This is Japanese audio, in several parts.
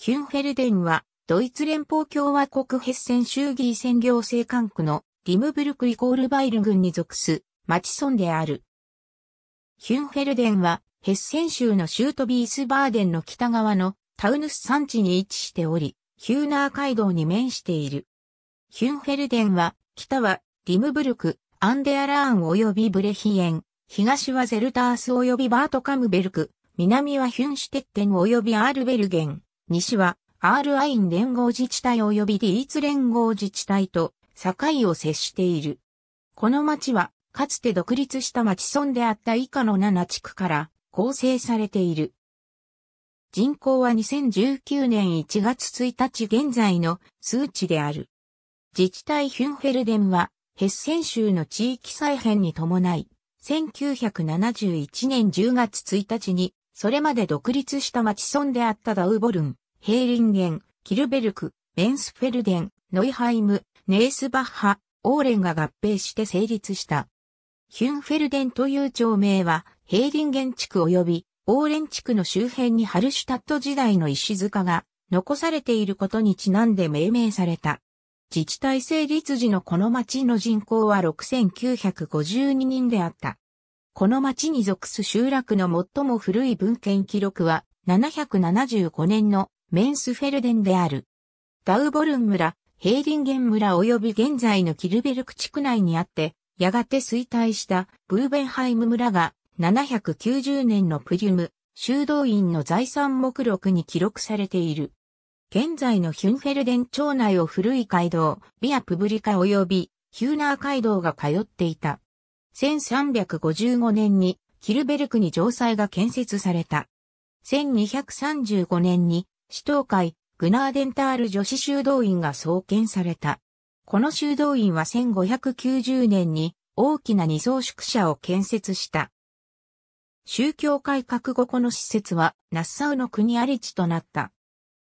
ヒュンフェルデンは、ドイツ連邦共和国ヘッセン州議選行政管区のリムブルクイコールバイル郡に属す町村である。ヒュンフェルデンは、ヘッセン州のシュートビースバーデンの北側のタウヌス山地に位置しており、ヒューナー街道に面している。ヒュンフェルデンは、北はリムブルク、アンデアラーン及びブレヒエン、東はゼルタース及びバートカムベルク、南はヒュンシュテッテン及びアールベルゲン。西は R i イン連合自治体及びディーツ連合自治体と境を接している。この町は、かつて独立した町村であった以下の7地区から構成されている。人口は2019年1月1日現在の数値である。自治体ヒュンフェルデンは、ヘッセン州の地域再編に伴い、1971年10月1日に、それまで独立した町村であったダウボルン、ヘーリンゲン、キルベルク、メンスフェルデン、ノイハイム、ネースバッハ、オーレンが合併して成立した。ヒュンフェルデンという町名は、ヘーリンゲン地区及びオーレン地区の周辺にハルシュタット時代の石塚が残されていることにちなんで命名された。自治体成立時のこの町の人口は6952人であった。この町に属す集落の最も古い文献記録は775年のメンスフェルデンである。ダウボルン村、ヘーリンゲン村及び現在のキルベルク地区内にあって、やがて衰退したブーベンハイム村が790年のプリュム修道院の財産目録に記録されている。現在のヒュンフェルデン町内を古い街道、ビアプブリカ及びヒューナー街道が通っていた。1355年にキルベルクに城塞が建設された。1235年に市東会、グナーデンタール女子修道院が創建された。この修道院は1590年に大きな二層宿舎を建設した。宗教改革後この施設はナッサウの国あり地となった。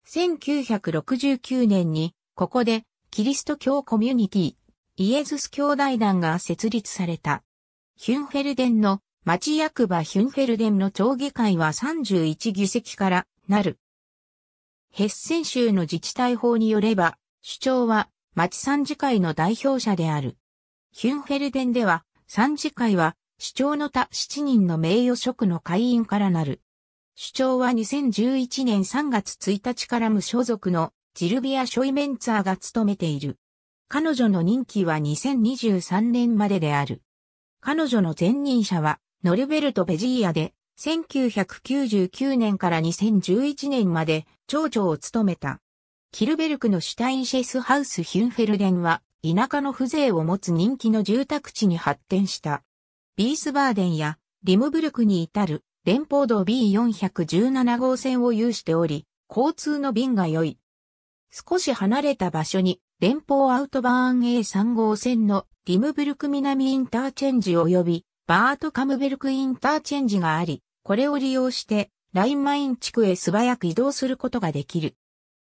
1969年にここでキリスト教コミュニティイエズス兄弟団が設立された。ヒュンフェルデンの町役場ヒュンフェルデンの町議会は31議席からなる。ヘッセン州の自治体法によれば、首長は町参事会の代表者である。ヒュンフェルデンでは、参事会は、首長の他7人の名誉職の会員からなる。首長は2011年3月1日から無所属のジルビア・ショイメンツァーが務めている。彼女の任期は2023年までである。彼女の前任者はノルベルト・ベジーヤで、1999年から2011年まで町長を務めた。キルベルクのシュタインシェスハウスヒュンフェルデンは田舎の風情を持つ人気の住宅地に発展した。ビースバーデンやリムブルクに至る連邦道 B417 号線を有しており、交通の便が良い。少し離れた場所に連邦アウトバーン A3 号線のリムブルク南インターチェンジ及びバートカムベルクインターチェンジがあり、これを利用して、ラインマイン地区へ素早く移動することができる。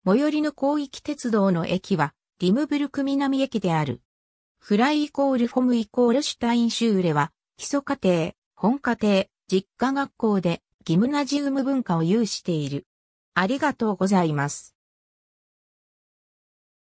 最寄りの広域鉄道の駅は、リムブルク南駅である。フライイコールフォムイコールシュタインシューレは、基礎家程、本課程、実家学校で、ギムナジウム文化を有している。ありがとうございます。